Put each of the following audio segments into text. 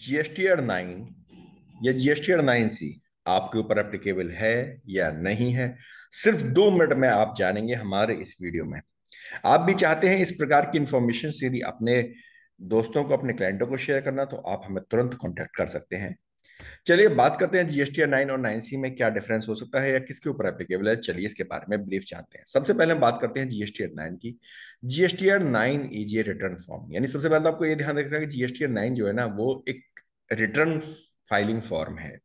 GST nine या GST nine C आपके ऊपर एप्लीकेबल है या नहीं है सिर्फ दो मिनट में आप जानेंगे हमारे इस वीडियो में आप भी चाहते हैं इस प्रकार की इंफॉर्मेशन यदि अपने दोस्तों को अपने क्लाइंटों को शेयर करना तो आप हमें तुरंत कॉन्टेक्ट कर सकते हैं चलिए बात करते हैं जीएसटी नाइन और नाइन सी में क्या डिफरेंस हो सकता है या किसके ऊपर एप्लीकेबल है चलिए इसके बारे में ब्रीफ जानते हैं सबसे पहले हम बात करते हैं जीएसटी नाइन की GST nine is a return form यानी सबसे पहले तो आपको ये ध्यान रखना है कि जीएसटी नाइन जो है ना वो एक रिटर्न फाइलिंग फॉर्म है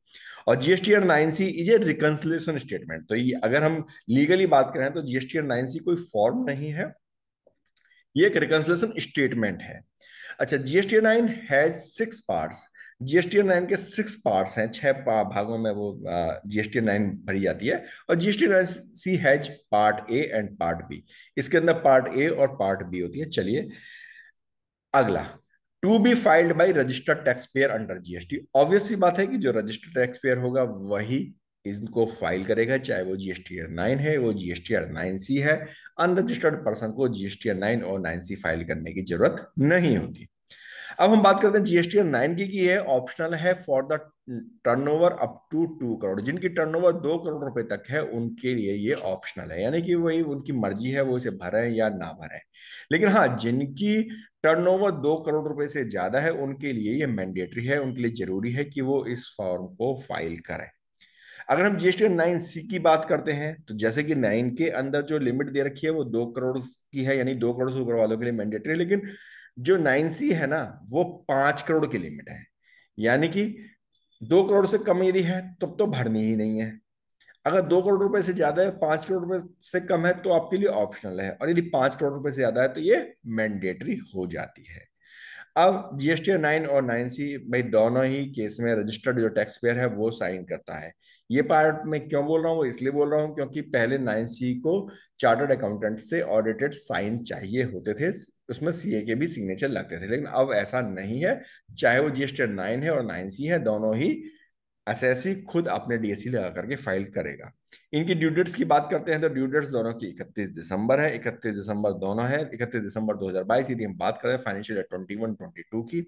और GST R nine C is a reconciliation statement तो ये अगर हम लीगली बात करें तो जीएसटी आर नाइन सी कोई फॉर्म नहीं है ये एक रिकन्सिलेशन स्टेटमेंट है अच्छा GST nine has six parts GST nine के सिक्स पार्ट्स हैं छह भागों में वो जीएसटी नाइन भरी जाती है और GST nine C has part A and part B इसके अंदर पार्ट ए और पार्ट बी होती है चलिए अगला to be filed by registered tax payer under GST obviously बात है कि जो रजिस्टर्ड टैक्स पेयर होगा वही इनको फाइल करेगा चाहे वो जीएसटी नाइन है वो जीएसटी आर नाइन सी है अनरजिस्टर्ड पर्सन को जीएसटी आर नाइन और नाइन सी फाइल करने की जरूरत नहीं होती अब हम बात करते हैं जीएसटी नाइन की कि ऑप्शनल है for the turnover up to two crore जिनकी टर्नओवर दो करोड़ रुपए तक है उनके लिए ये ऑप्शनल है यानी कि वही उनकी मर्जी है वो इसे भरे या ना भरे लेकिन हाँ जिनकी टर्नओवर दो करोड़ रुपए से ज्यादा है उनके लिए ये मैंडेटरी है उनके लिए जरूरी है कि वो इस फॉर्म को फाइल करें अगर हम जीएसटी नाइन सी की बात करते हैं तो जैसे कि नाइन के अंदर जो लिमिट दे रखी है वो दो करोड़ की है यानी दो करोड़ से ऊपर वालों के लिए मैंडेटरी है लेकिन जो नाइन सी है ना वो पांच करोड़ की लिमिट है यानी कि दो करोड़ से कम यदि है तब तो भरनी ही नहीं है अगर दो करोड़ रुपए से ज्यादा है पांच करोड़ रुपए से कम है तो आपके लिए ऑप्शनल है और यदि पांच करोड़ रुपए से ज्यादा है तो ये मैंडेटरी हो जाती है अब जीएसटी नाइन और नाइन सी भाई दोनों ही केस में रजिस्टर्ड जो टैक्स पेयर है वो साइन करता है ये पार्ट मैं क्यों बोल रहा हूँ वो इसलिए बोल रहा हूँ क्योंकि पहले नाइन सी को चार्टर्ड अकाउंटेंट से ऑडिटेड साइन चाहिए होते थे उसमें सी के भी सिग्नेचर लगते थे लेकिन अब ऐसा नहीं है चाहे वो जीएसटी नाइन है और नाइन सी है दोनों ही सी खुद अपने डीएससी लगा करके फाइल करेगा इनकी ड्यू डेट्स की बात करते हैं तो ड्यू डेट्स दोनों की 31 दिसंबर है 31 दिसंबर दोनों है 31 दिसंबर 2022 यदि हम बात हैं financial twenty one twenty two की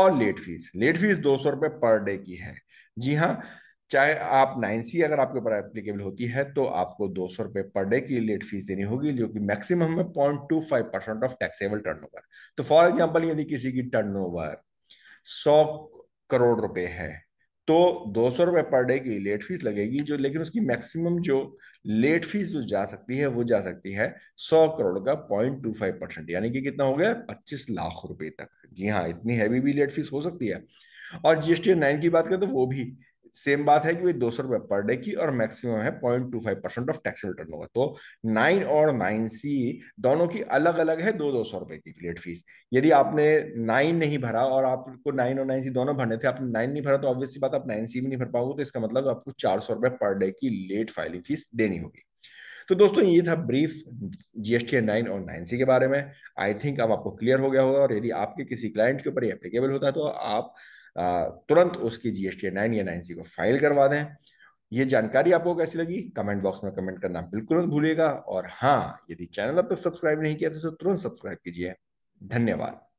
और लेट फीस लेट फीस दो सौ रुपए पर डे की है जी हाँ चाहे आप नाइन सी अगर आपके ऊपर एप्लीकेबल होती है तो आपको दो सौ रुपए पर डे की लेट फीस देनी होगी जो कि मैक्सिमम है point two five percent of taxable turnover तो फॉर एग्जाम्पल यदि किसी की टर्न ओवर सौ करोड़ रुपए है तो दो सौ रुपए पर डे की लेट फीस लगेगी जो लेकिन उसकी मैक्सिमम जो लेट फीस जो जा सकती है वो जा सकती है सौ करोड़ का पॉइंट टू फाइव परसेंट यानी कि कितना हो गया पच्चीस लाख रुपए तक जी हाँ इतनी हैवी भी लेट फीस हो सकती है और जीएसटी नाइन की बात करें तो वो भी सेम बात है कि वे दो सौ रुपए पर डे की और मैक्सिमम है point two five percent of tax return होगा तो नाइन और नाइन सी दोनों की अलग अलग है दो दो सौ रुपए की लेट फीस यदि आपने नाइन नहीं भरा और आपको नाइन और नाइन सी दोनों भरने थे आपने नाइन नहीं भरा तो ऑब्वियसली बात आप नाइन सी भी नहीं भर पाओगे तो इसका मतलब आपको चार सौ रुपए पर डे की लेट फाइलिंग फीस देनी होगी तो दोस्तों ये था ब्रीफ जीएसटी नाइन और नाइन सी के बारे में आई थिंक अब आपको क्लियर हो गया होगा और यदि आपके किसी क्लाइंट के ऊपर एप्लीकेबल होता है तो आप तुरंत उसकी जीएसटी नाइन या नाइन सी को फाइल करवा दें ये जानकारी आपको कैसी लगी कमेंट बॉक्स में कमेंट करना बिल्कुल मत भूलिएगा और हाँ यदि चैनल अब तक सब्सक्राइब नहीं किया तो तुरंत सब्सक्राइब कीजिए धन्यवाद